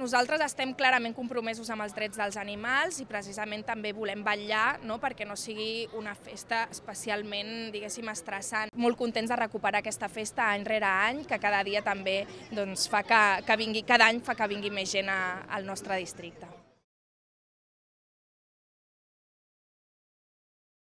Nosaltres estem clarament compromesos amb els drets dels animals i precisament també volem vetllar no, perquè no sigui una festa especialment, diguéssim, estressant. Molt contents de recuperar aquesta festa any rere any, que cada dia també doncs, fa que, que vingui, cada any fa que vingui més gent a, al nostre districte.